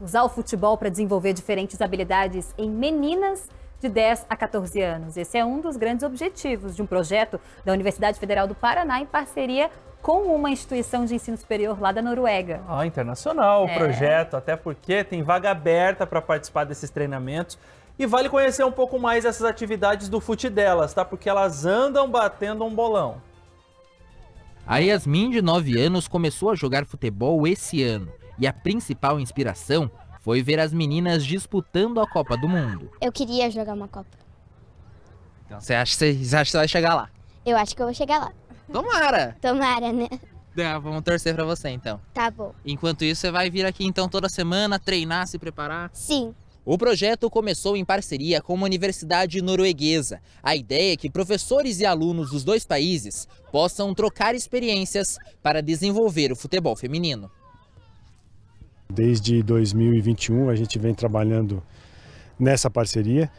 usar o futebol para desenvolver diferentes habilidades em meninas de 10 a 14 anos. Esse é um dos grandes objetivos de um projeto da Universidade Federal do Paraná em parceria com uma instituição de ensino superior lá da Noruega. Ah, internacional é. o projeto, até porque tem vaga aberta para participar desses treinamentos. E vale conhecer um pouco mais essas atividades do fute delas, tá? Porque elas andam batendo um bolão. A Yasmin, de 9 anos, começou a jogar futebol esse ano e a principal inspiração foi ver as meninas disputando a Copa do Mundo. Eu queria jogar uma Copa. Então você acha, você acha que você vai chegar lá? Eu acho que eu vou chegar lá. Tomara! Tomara, né? Ah, vamos torcer pra você então. Tá bom. Enquanto isso, você vai vir aqui então toda semana treinar, se preparar? Sim. O projeto começou em parceria com uma universidade norueguesa. A ideia é que professores e alunos dos dois países possam trocar experiências para desenvolver o futebol feminino. Desde 2021 a gente vem trabalhando nessa parceria,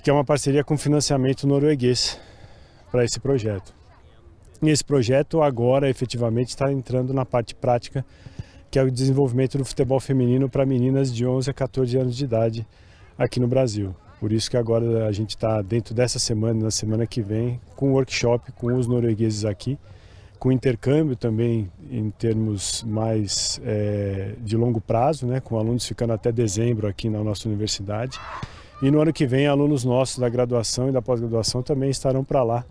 que é uma parceria com financiamento norueguês para esse projeto. E esse projeto agora efetivamente está entrando na parte prática que é o desenvolvimento do futebol feminino para meninas de 11 a 14 anos de idade aqui no Brasil. Por isso que agora a gente está dentro dessa semana, na semana que vem, com um workshop com os noruegueses aqui, com intercâmbio também em termos mais é, de longo prazo, né, com alunos ficando até dezembro aqui na nossa universidade. E no ano que vem, alunos nossos da graduação e da pós-graduação também estarão para lá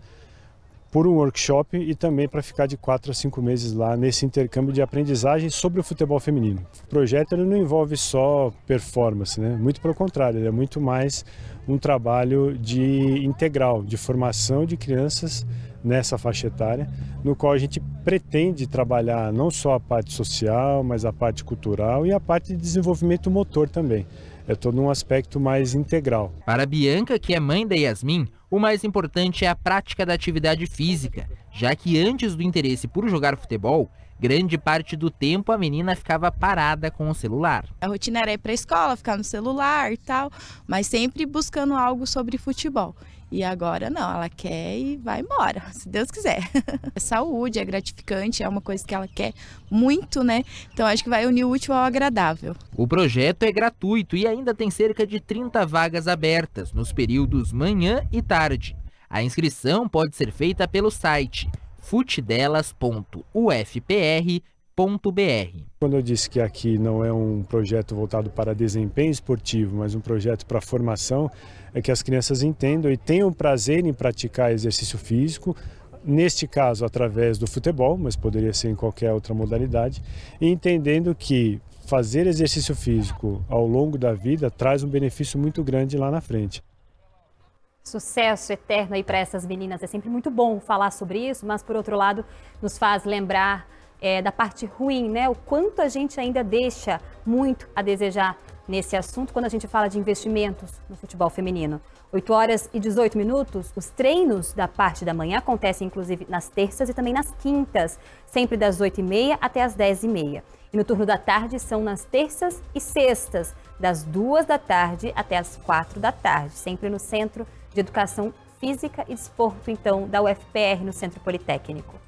por um workshop e também para ficar de quatro a cinco meses lá nesse intercâmbio de aprendizagem sobre o futebol feminino. O projeto ele não envolve só performance, né? muito pelo contrário, ele é muito mais um trabalho de integral, de formação de crianças nessa faixa etária, no qual a gente pretende trabalhar não só a parte social, mas a parte cultural e a parte de desenvolvimento motor também. É todo um aspecto mais integral. Para Bianca, que é mãe da Yasmin, o mais importante é a prática da atividade física já que antes do interesse por jogar futebol, grande parte do tempo a menina ficava parada com o celular. A rotina era ir para a escola, ficar no celular e tal, mas sempre buscando algo sobre futebol. E agora não, ela quer e vai embora, se Deus quiser. É saúde, é gratificante, é uma coisa que ela quer muito, né? Então acho que vai unir o útil ao agradável. O projeto é gratuito e ainda tem cerca de 30 vagas abertas nos períodos manhã e tarde. A inscrição pode ser feita pelo site futdelas.ufpr.br. Quando eu disse que aqui não é um projeto voltado para desempenho esportivo, mas um projeto para formação, é que as crianças entendam e tenham prazer em praticar exercício físico, neste caso através do futebol, mas poderia ser em qualquer outra modalidade, e entendendo que fazer exercício físico ao longo da vida traz um benefício muito grande lá na frente sucesso eterno aí para essas meninas. É sempre muito bom falar sobre isso, mas por outro lado, nos faz lembrar é, da parte ruim, né? O quanto a gente ainda deixa muito a desejar nesse assunto quando a gente fala de investimentos no futebol feminino. 8 horas e 18 minutos, os treinos da parte da manhã acontecem inclusive nas terças e também nas quintas, sempre das 8h30 até as 10h30. E no turno da tarde são nas terças e sextas, das 2 da tarde até as 4 da tarde, sempre no centro de Educação Física e Desporto, então, da UFPR, no Centro Politécnico.